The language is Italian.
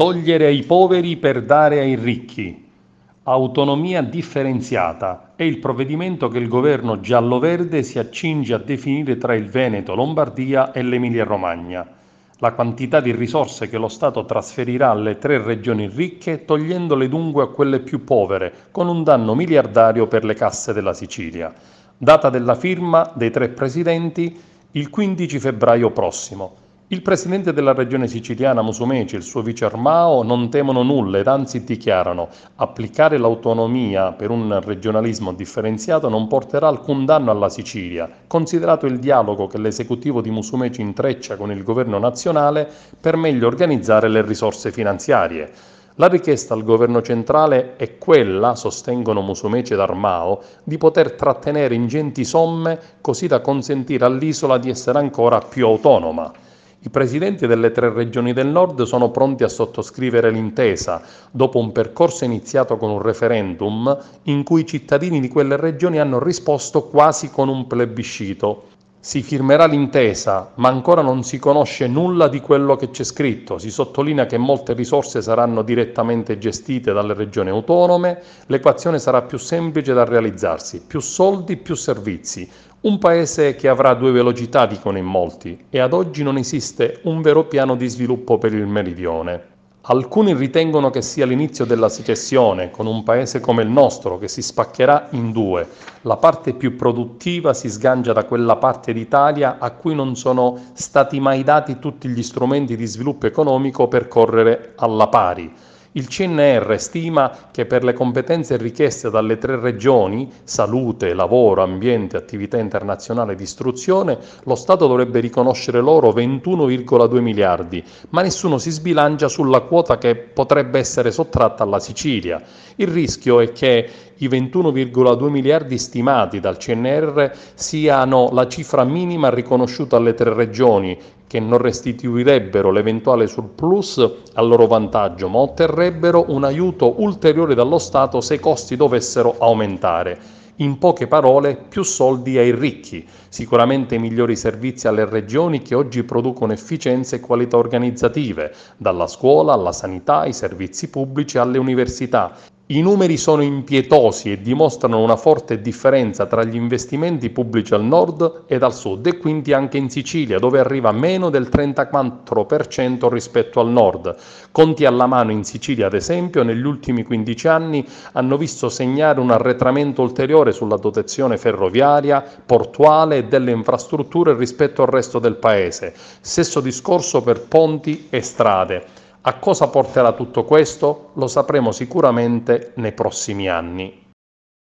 togliere ai poveri per dare ai ricchi, autonomia differenziata è il provvedimento che il governo giallo-verde si accinge a definire tra il Veneto, Lombardia e l'Emilia-Romagna. La quantità di risorse che lo Stato trasferirà alle tre regioni ricche, togliendole dunque a quelle più povere, con un danno miliardario per le casse della Sicilia. Data della firma dei tre presidenti il 15 febbraio prossimo. Il presidente della regione siciliana Musumeci e il suo vice Armao non temono nulla ed anzi dichiarano applicare l'autonomia per un regionalismo differenziato non porterà alcun danno alla Sicilia, considerato il dialogo che l'esecutivo di Musumeci intreccia con il governo nazionale per meglio organizzare le risorse finanziarie. La richiesta al governo centrale è quella, sostengono Musumeci ed Armao, di poter trattenere ingenti somme così da consentire all'isola di essere ancora più autonoma. I presidenti delle tre regioni del nord sono pronti a sottoscrivere l'intesa dopo un percorso iniziato con un referendum in cui i cittadini di quelle regioni hanno risposto quasi con un plebiscito. Si firmerà l'intesa, ma ancora non si conosce nulla di quello che c'è scritto. Si sottolinea che molte risorse saranno direttamente gestite dalle regioni autonome, l'equazione sarà più semplice da realizzarsi, più soldi, più servizi, un paese che avrà due velocità, dicono in molti, e ad oggi non esiste un vero piano di sviluppo per il meridione. Alcuni ritengono che sia l'inizio della secessione, con un paese come il nostro che si spaccherà in due. La parte più produttiva si sgancia da quella parte d'Italia a cui non sono stati mai dati tutti gli strumenti di sviluppo economico per correre alla pari. Il CNR stima che per le competenze richieste dalle tre regioni, salute, lavoro, ambiente, attività internazionale ed istruzione, lo Stato dovrebbe riconoscere loro 21,2 miliardi, ma nessuno si sbilancia sulla quota che potrebbe essere sottratta alla Sicilia. Il rischio è che i 21,2 miliardi stimati dal CNR siano la cifra minima riconosciuta alle tre regioni, che non restituirebbero l'eventuale surplus al loro vantaggio, ma otterrebbero un aiuto ulteriore dallo Stato se i costi dovessero aumentare. In poche parole, più soldi ai ricchi, sicuramente migliori servizi alle regioni che oggi producono efficienza e qualità organizzative, dalla scuola alla sanità, ai servizi pubblici, alle università, i numeri sono impietosi e dimostrano una forte differenza tra gli investimenti pubblici al nord ed al sud e quindi anche in Sicilia dove arriva meno del 34% rispetto al nord. Conti alla mano in Sicilia ad esempio negli ultimi 15 anni hanno visto segnare un arretramento ulteriore sulla dotazione ferroviaria, portuale e delle infrastrutture rispetto al resto del paese. Stesso discorso per ponti e strade. A cosa porterà tutto questo lo sapremo sicuramente nei prossimi anni.